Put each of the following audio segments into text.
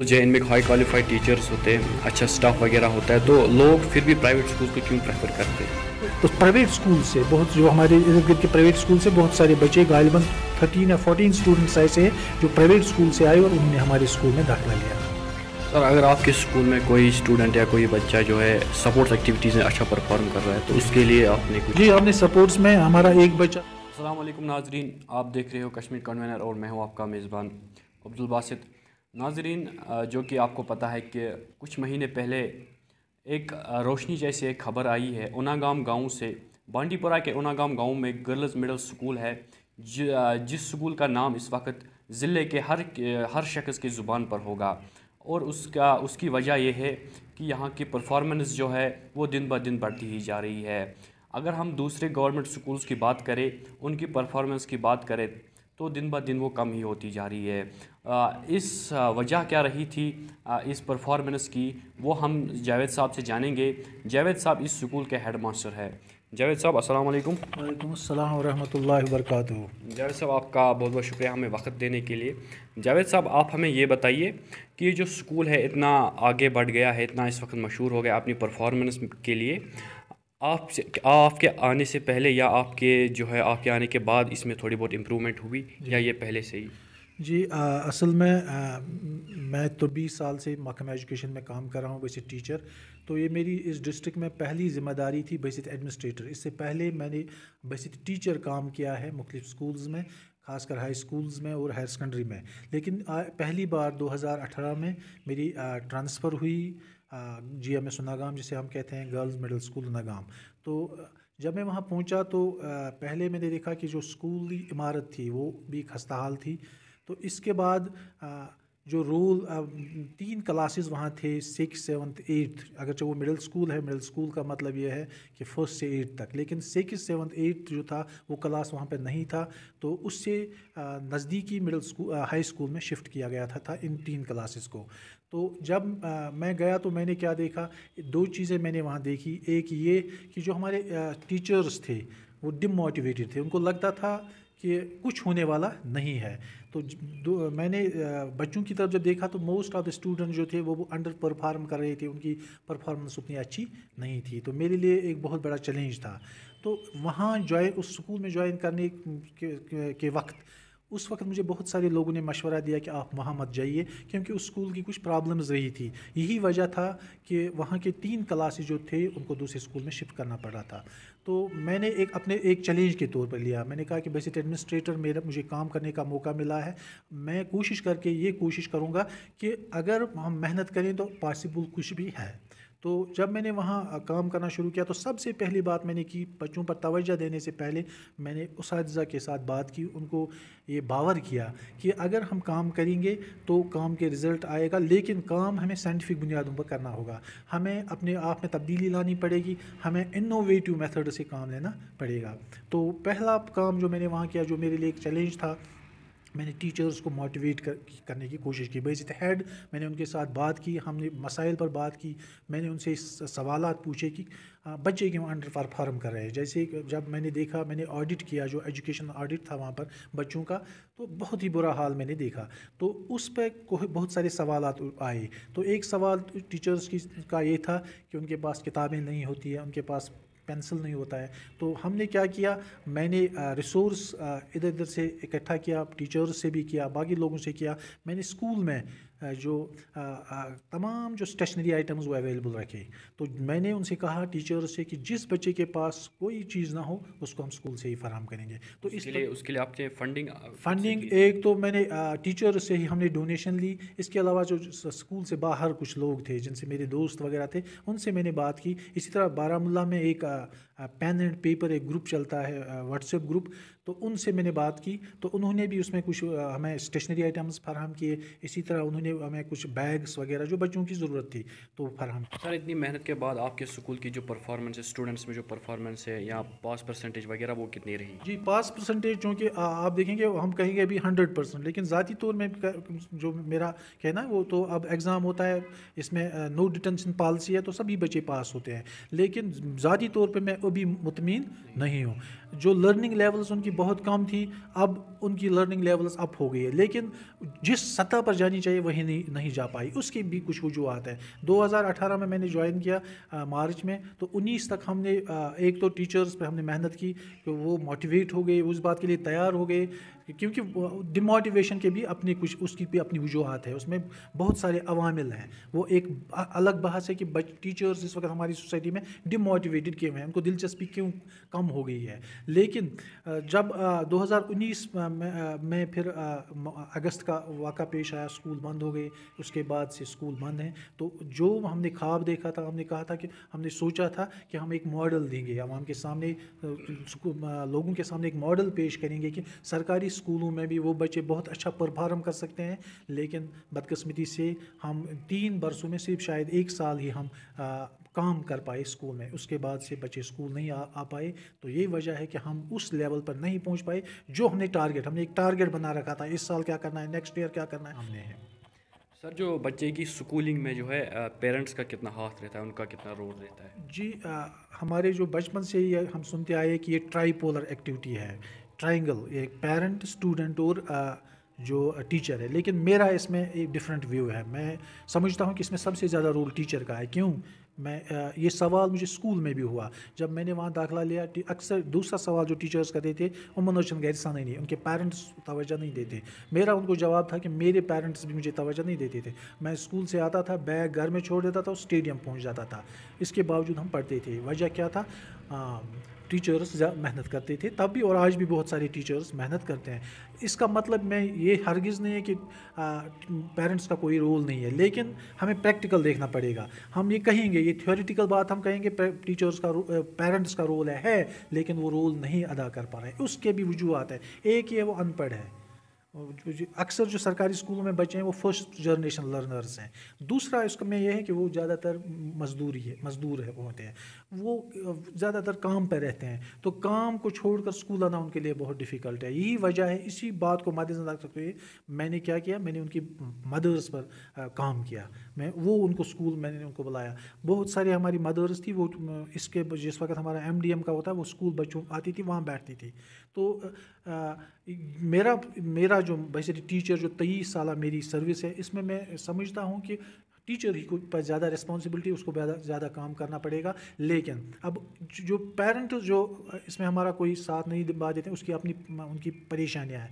मुझे इनमें high qualified teachers होते हैं अच्छा स्टाफ वगैरह होता है तो लोग फिर भी प्राइवेट स्कूल को क्यों प्रेफर करते हैं तो प्राइवेट स्कूल से बहुत जो हमारे इर्द गिर्द के प्राइवेट स्कूल से बहुत सारे बच्चे गालिबा थर्टीन या फोर्टीन स्टूडेंट्स ऐसे हैं जो प्राइवेट स्कूल से आए और उन्होंने हमारे स्कूल में दाखिला लिया सर अगर आपके स्कूल में कोई स्टूडेंट या कोई बच्चा जो है सपोर्ट्स एक्टिविटीज़ में अच्छा परफॉर्म कर रहा है तो उसके लिए आपने जी आपने सपोर्ट्स में हमारा एक बच्चा असल नाजरीन आप देख रहे हो कश्मीर कन्वेनर और मैं हूँ आपका मेज़बान अब्दुल बासित नाजरीन जो कि आपको पता है कि कुछ महीने पहले एक रोशनी जैसी एक खबर आई है उनागाम गांव से बांडीपुरा के उनागाम गांव में गर्ल्स मिडल स्कूल है जिस स्कूल का नाम इस वक्त ज़िले के हर हर शख्स की ज़ुबान पर होगा और उसका उसकी वजह यह है कि यहाँ की परफॉर्मेंस जो है वो दिन ब दिन बढ़ती ही जा रही है अगर हम दूसरे गवर्नमेंट स्कूल्स की बात करें उनकी परफॉर्मेंस की बात करें तो दिन ब दिन वो कम ही होती जा रही है इस वजह क्या रही थी इस परफॉर्मेंस की वो हम जावेद साहब से जानेंगे जावेद साहब इस स्कूल के हेड मास्टर है जावेद साहब अस्सलाम वालेकुम वालेकुम रहमतुल्लाहि वरकत जावेद साहब आपका बहुत बहुत शुक्रिया हमें वक्त देने के लिए जावेद साहब आप हमें ये बताइए कि जो स्कूल है इतना आगे बढ़ गया है इतना इस वक्त मशहूर हो गया अपनी परफॉर्मेंस के लिए आप से आपके आने से पहले या आपके जो है आपके आने के बाद इसमें थोड़ी बहुत इम्प्रूवमेंट हुई या ये पहले से ही जी आ, असल में आ, मैं तो बीस साल से मकम एजुकेशन में काम कर रहा हूँ वैसे टीचर तो ये मेरी इस डिस्ट्रिक्ट में पहली जिम्मेदारी थी बेसित एडमिनिस्ट्रेटर इससे पहले मैंने बेसित टीचर काम किया है मुख्तु स्कूल्स में खासकर हाई स्कूल्स में और हायर सेकेंडरी में लेकिन पहली बार 2018 में मेरी ट्रांसफ़र हुई जी एम एस नागाम जिसे हम कहते हैं गर्ल्स मिडिल स्कूल नागाम तो जब मैं वहाँ पहुँचा तो पहले मैंने देखा कि जो स्कूल इमारत थी वो भी खस्ताहाल थी तो इसके बाद जो रूल तीन क्लासेस वहाँ थे सिक्स सेवन्थ एट्थ अगरचे वो मिडिल स्कूल है मिडिल स्कूल का मतलब ये है कि फर्स्ट से एट्थ तक लेकिन सिक्स सेवन्थ एट्थ जो था वो क्लास वहाँ पे नहीं था तो उससे नज़दीकी मिडिल स्कूल हाई स्कूल में शिफ्ट किया गया था, था इन तीन क्लासेस को तो जब आ, मैं गया तो मैंने क्या देखा दो चीज़ें मैंने वहाँ देखी एक ये कि जो हमारे टीचर्स थे वो डिमोटिवेटेड थे उनको लगता था कि कुछ होने वाला नहीं है तो मैंने बच्चों की तरफ जब देखा तो मोस्ट ऑफ द स्टूडेंट जो थे वो अंडर परफार्म कर रहे थे उनकी परफॉर्मेंस उतनी अच्छी नहीं थी तो मेरे लिए एक बहुत बड़ा चैलेंज था तो वहाँ जॉइन उस स्कूल में ज्वाइन करने के, के, के वक्त उस वक्त मुझे बहुत सारे लोगों ने मशवरा दिया कि आप वहाँ मत जाइए क्योंकि उस स्कूल की कुछ प्रॉब्लम्स रही थी यही वजह था कि वहाँ के तीन क्लासेज जो थे उनको दूसरे स्कूल में शिफ्ट करना पड़ा था तो मैंने एक अपने एक चैलेंज के तौर पर लिया मैंने कहा कि बेसिक एडमिनिस्ट्रेटर मेरा मुझे काम करने का मौका मिला है मैं कोशिश करके ये कोशिश करूँगा कि अगर हम मेहनत करें तो पॉसिबल कुछ भी है तो जब मैंने वहाँ काम करना शुरू किया तो सबसे पहली बात मैंने की बच्चों पर तोज्जा देने से पहले मैंने उस के साथ बात की उनको ये बावर किया कि अगर हम काम करेंगे तो काम के रिज़ल्ट आएगा लेकिन काम हमें साइंटिफिक बुनियादों पर करना होगा हमें अपने आप में तब्दीली लानी पड़ेगी हमें इनोवेटिव मेथड से काम लेना पड़ेगा तो पहला काम जो मैंने वहाँ किया जो मेरे लिए एक चैलेंज था मैंने टीचर्स को मोटिवेट कर, करने की कोशिश की बेज हेड मैंने उनके साथ बात की हमने मसाइल पर बात की मैंने उनसे सवाल पूछे कि बच्चे क्यों अंडर परफॉर्म कर रहे हैं जैसे जब मैंने देखा मैंने ऑडिट किया जो एजुकेशन ऑडिट था वहाँ पर बच्चों का तो बहुत ही बुरा हाल मैंने देखा तो उस पर बहुत सारे सवाल आए तो एक सवाल टीचर्स की का ये था कि उनके पास किताबें नहीं होती हैं उनके पास पेंसिल नहीं होता है तो हमने क्या किया मैंने रिसोर्स इधर इधर से इकट्ठा किया टीचर्स से भी किया बाकी लोगों से किया मैंने स्कूल में जो तमाम जो स्टेशनरी आइटम्स वो अवेलेबल रखे तो मैंने उनसे कहा टीचर से कि जिस बच्चे के पास कोई चीज़ ना हो उसको हम स्कूल से ही फराम करेंगे तो इसके लिए उसके लिए आपके फंडिंग फंडिंग एक तो मैंने टीचर से ही हमने डोनेशन ली इसके अलावा जो स्कूल से बाहर कुछ लोग थे जिनसे मेरे दोस्त वगैरह थे उनसे मैंने बात की इसी तरह बारामूला में एक पेन एंड पेपर एक ग्रुप चलता है व्हाट्सएप ग्रुप तो उनसे मैंने बात की तो उन्होंने भी उसमें कुछ हमें स्टेशनरी आइटम्स फराहम किए इसी तरह उन्होंने हमें कुछ बैग्स वगैरह जो बच्चों की ज़रूरत थी तो फराहम सर इतनी मेहनत के बाद आपके स्कूल की जो परफॉर्मेंस है स्टूडेंट्स में जो परफॉर्मेंस है या पास परसेंटेज वगैरह वो कितनी रही जी पास परसेंटेज जो कि आप देखेंगे हम कहेंगे अभी हंड्रेड परसेंट लेकिन ज़ाती तौर में जो मेरा कहना है वो तो अब एग्ज़ाम होता है इसमें नो डिटेंशन पॉलिसी है तो सभी बच्चे पास होते हैं लेकिन ज़ाती तौर पर मैं अभी मुतमिन नहीं हूँ जो लर्निंग लेवल्स उनकी बहुत कम थी अब उनकी लर्निंग लेवल्स अप हो गई है लेकिन जिस सतह पर जानी चाहिए वही नहीं नहीं जा पाई उसकी भी कुछ वजूहत हैं 2018 में मैंने ज्वाइन किया आ, मार्च में तो 19 तक हमने आ, एक तो टीचर्स पर हमने मेहनत की कि वो मोटिवेट हो गए उस बात के लिए तैयार हो गए क्योंकि डिमोटिवेशन के भी अपनी कुछ उसकी भी अपनी वजूहत है उसमें बहुत सारे अवामिल हैं वो एक अलग बहस है कि बच टीचर्स इस वक्त हमारी सोसाइटी में डिमोटिवेटेड क्यों हैं उनको दिलचस्पी क्यों कम हो गई है लेकिन जब 2019 मैं मैं फिर अगस्त का वाक़ा पेश आया स्कूल बंद हो गए उसके बाद से स्कूल बंद हैं तो जो हमने ख्वाब देखा था हमने कहा था कि हमने सोचा था कि हम एक मॉडल देंगे आवाम के सामने लोगों के सामने एक मॉडल पेश करेंगे कि सरकारी स्कूलों में भी वो बच्चे बहुत अच्छा परफार्म कर सकते हैं लेकिन बदकस्मती से हम तीन बरसों में सिर्फ शायद एक साल ही हम काम कर पाए स्कूल में उसके बाद से बच्चे स्कूल नहीं आ, आ पाए तो यही वजह है कि हम उस लेवल पर नहीं पहुंच पाए जो हमने टारगेट हमने एक टारगेट बना रखा था इस साल क्या करना है नेक्स्ट ईयर क्या करना है हमने है सर जो बच्चे की स्कूलिंग में जो है पेरेंट्स का कितना हाथ रहता है उनका कितना रोल रहता है जी आ, हमारे जो बचपन से ही हम सुनते आए कि ये ट्राईपोलर एक्टिविटी है ट्राइंगल एक पेरेंट स्टूडेंट और आ, जो टीचर है लेकिन मेरा इसमें एक डिफरेंट व्यू है मैं समझता हूँ कि इसमें सबसे ज़्यादा रोल टीचर का है क्यों मैं ये सवाल मुझे स्कूल में भी हुआ जब मैंने वहाँ दाखिला लिया अक्सर दूसरा सवाल जो टीचर्स करते थे वो मनोज चंद गैरसानी नहीं उनके पेरेंट्स तोज्जा नहीं देते मेरा उनको जवाब था कि मेरे पेरेंट्स भी मुझे तोजह नहीं देते थे मैं स्कूल से आता था बैग घर में छोड़ देता था और स्टेडियम पहुँच जाता था इसके बावजूद हम पढ़ते थे वजह क्या था आ, टीचर्स मेहनत करते थे तब भी और आज भी बहुत सारे टीचर्स मेहनत करते हैं इसका मतलब मैं ये हरगिज़ नहीं है कि पेरेंट्स का कोई रोल नहीं है लेकिन हमें प्रैक्टिकल देखना पड़ेगा हम ये कहेंगे ये थ्योरेटिकल बात हम कहेंगे टीचर्स का पेरेंट्स का रोल है, है लेकिन वो रोल नहीं अदा कर पा रहे उसके भी वजूहत है एक ये वो अनपढ़ है जो अक्सर जो सरकारी स्कूलों में बच्चे हैं वो फर्स्ट जनरेशन लर्नर्स हैं दूसरा इसका में यह है कि वो ज़्यादातर मजदूरी है मजदूर है होते हैं वो ज़्यादातर काम पर रहते हैं तो काम को छोड़कर स्कूल आना उनके लिए बहुत डिफ़िकल्ट है यही वजह है इसी बात को मद्देनजर रखते हुए मैंने क्या किया मैंने उनकी मदर्स पर काम किया मैं वो उनको स्कूल मैंने उनको बुलाया बहुत सारी हमारी मदर्स थी वो इसके जिस वक्त हमारा एम का होता है वो स्कूल बच्चों आती थी वहाँ बैठती थी तो आ, मेरा मेरा जो बेसिकली टीचर तो जो तेईस साल मेरी सर्विस है इसमें मैं समझता हूँ कि टीचर ही को पर ज़्यादा रिस्पॉन्सिबिलिटी उसको ज़्यादा काम करना पड़ेगा लेकिन अब जो पेरेंट जो इसमें हमारा कोई साथ नहीं दिलवा देते उसकी अपनी उनकी परेशानियाँ हैं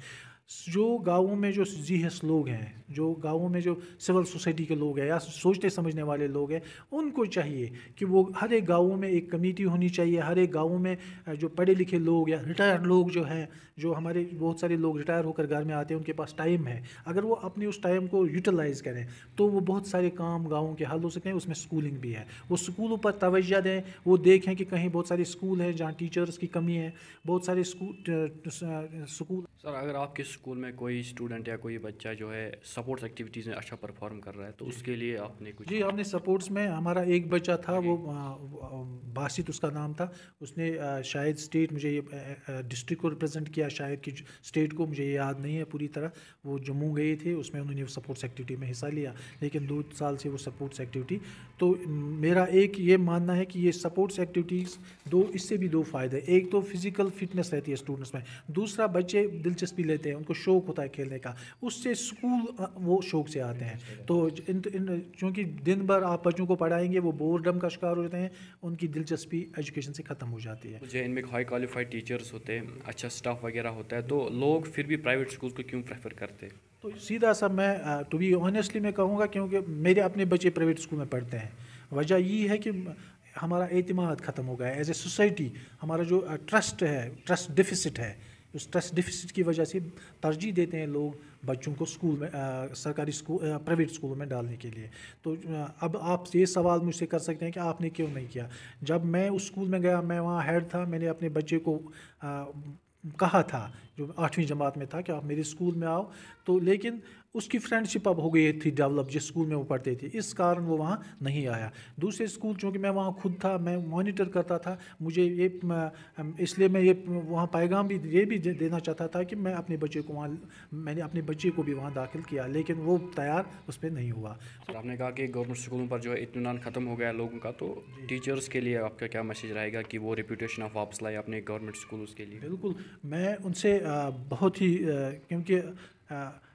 जो गाँवों में जो जी एस लोग हैं जो गाँवों में जो सिविल सोसाइटी के लोग हैं या सोचते समझने वाले लोग हैं उनको चाहिए कि वो हर एक गाँवों में एक कमेटी होनी चाहिए हर एक गाँव में जो पढ़े लिखे लोग या रिटायर्ड लोग जो हैं जो हमारे बहुत सारे लोग रिटायर होकर घर में आते हैं उनके पास टाइम है अगर वो अपने उस टाइम को यूटिलाइज़ करें तो वो बहुत सारे काम गाँवों के हल हो सकते हैं उसमें स्कूलिंग भी है वो स्कूलों पर तोज्जह दें वो देखें कि कहीं बहुत सारे स्कूल हैं जहाँ टीचर्स की कमी है बहुत सारे स्कूल सर अगर आपके स्कूल में कोई स्टूडेंट या कोई बच्चा जो है सपोर्ट्स एक्टिविटीज़ में अच्छा परफॉर्म कर रहा है तो उसके लिए आपने कुछ जी हमने सपोर्ट्स में हमारा एक बच्चा था वो बासित उसका नाम था उसने शायद स्टेट मुझे डिस्ट्रिक्ट को रिप्रेजेंट किया शायद कि स्टेट को मुझे याद नहीं है पूरी तरह वो जम्मू गए थे उसमें उन्होंने सपोर्ट्स एक्टिविटी में हिस्सा लिया लेकिन दो साल से वो सपोर्ट्स एक्टिविटी तो मेरा एक ये मानना है कि ये सपोर्ट्स एक्टिविटीज़ दो इससे भी दो फ़ायदे एक तो फिज़िकल फिटनेस रहती है स्टूडेंट्स में दूसरा बच्चे दिलचस्पी लेते हैं उनको शौक़ होता है खेलने का उससे स्कूल वो शौक़ से आते हैं अच्छा। तो इन इन दिन भर आप बच्चों को पढ़ाएंगे वो बोरडम का शिकार हो जाते हैं उनकी दिलचस्पी एजुकेशन से ख़त्म हो जाती है जो इनमें हाई क्वालिफाइड टीचर्स होते हैं अच्छा स्टाफ वगैरह होता है तो लोग फिर भी प्राइवेट स्कूल को क्यों प्रेफर करते हैं तो सीधा सा मैं टू बी ऑनेस्टली मैं कहूँगा क्योंकि मेरे अपने बच्चे प्राइवेट स्कूल में पढ़ते हैं वजह ये है कि हमारा अतमाद ख़त्म हो गया है एज ए सोसाइटी हमारा जो ट्रस्ट है ट्रस्ट डिफिसिट है स्ट्रेस डिफिसिट की वजह से तरजीह देते हैं लोग बच्चों को स्कूल में आ, सरकारी स्कूल प्राइवेट स्कूलों में डालने के लिए तो अब आप ये सवाल मुझसे कर सकते हैं कि आपने क्यों नहीं किया जब मैं उस स्कूल में गया मैं वहाँ हेड था मैंने अपने बच्चे को आ, कहा था जो आठवीं जमात में था कि आप मेरे स्कूल में आओ तो लेकिन उसकी फ्रेंडशिप अब हो गई थी डेवलप जिस स्कूल में वो पढ़ते थे इस कारण वो वहाँ नहीं आया दूसरे स्कूल चूँकि मैं वहाँ खुद था मैं मॉनिटर करता था मुझे ये इसलिए मैं ये वहाँ पैगाम भी ये भी देना चाहता था कि मैं अपने बच्चे को वहाँ मैंने अपने बच्चे को भी वहाँ दाखिल किया लेकिन वो तैयार उस पर नहीं हुआ सर आपने कहा कि गवर्नमेंट स्कूलों पर जो है इतमान ख़त्म हो गया लोगों का तो टीचर्स के लिए आपका क्या मैसेज रहेगा कि वो रिप्यूटेशन आप वापस लाए अपने गवर्नमेंट स्कूल के लिए बिल्कुल मैं उनसे बहुत ही क्योंकि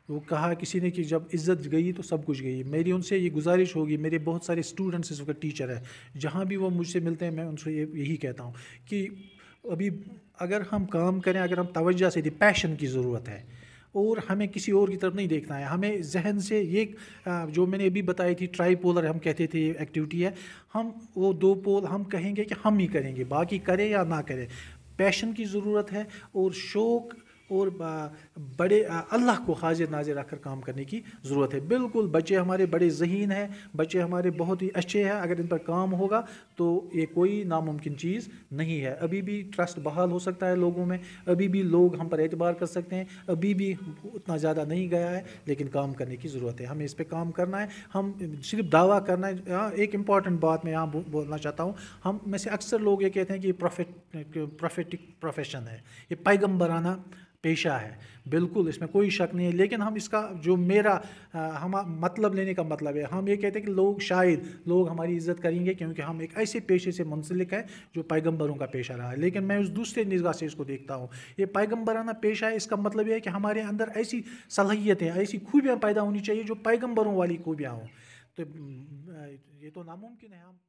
वो कहा किसी ने कि जब इज़्ज़त गई तो सब कुछ गई मेरी उनसे ये गुजारिश होगी मेरे बहुत सारे स्टूडेंट्स इस वक्त टीचर हैं जहाँ भी वो मुझसे मिलते हैं मैं उनसे यही कहता हूँ कि अभी अगर हम काम करें अगर हम तवज्जा से दें पैशन की ज़रूरत है और हमें किसी और की तरफ नहीं देखना है हमें जहन से ये जो मैंने अभी बताई थी ट्राई पोलर हम कहते थे एक्टिविटी है हम वो दो पोल हम कहेंगे कि हम ही करेंगे बाकी करें या ना करें पैशन की ज़रूरत है और शौक़ और बड़े अल्लाह को हाजिर नाजिर रखकर काम करने की ज़रूरत है बिल्कुल बच्चे हमारे बड़े जहीन हैं बच्चे हमारे बहुत ही अच्छे हैं अगर इन पर काम होगा तो ये कोई नामुमकिन चीज़ नहीं है अभी भी ट्रस्ट बहाल हो सकता है लोगों में अभी भी लोग हम पर एतबार कर सकते हैं अभी भी उतना ज़्यादा नहीं गया है लेकिन काम करने की ज़रूरत है हमें इस पर काम करना है हम सिर्फ दावा करना है हाँ, एक इम्पॉर्टेंट बात मैं यहाँ बोलना चाहता हूँ हम में से अक्सर लोग ये कहते हैं कि प्रॉफिट प्रोफेटिक प्रोफेशन है ये पैगम्बराना पेशा है बिल्कुल इसमें कोई शक नहीं है लेकिन हम इसका जो मेरा हम मतलब लेने का मतलब है हम ये कहते हैं कि लोग शायद लोग हमारी इज्जत करेंगे क्योंकि हम एक ऐसे पेशे से मुंसलिक है जो पैगंबरों का पेशा रहा है लेकिन मैं उस दूसरे निगाह से इसको देखता हूँ ये पैगम्बराना पेशा है इसका मतलब यह है कि हमारे अंदर ऐसी सलाहियतें ऐसी खूबियाँ पैदा होनी चाहिए जो पैगम्बरों वाली खूबियाँ हों तो ये तो नामुमकिन है हम